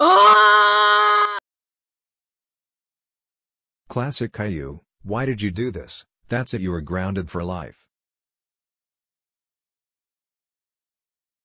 Ah! Classic Caillou, why did you do this? That's it you are grounded for life.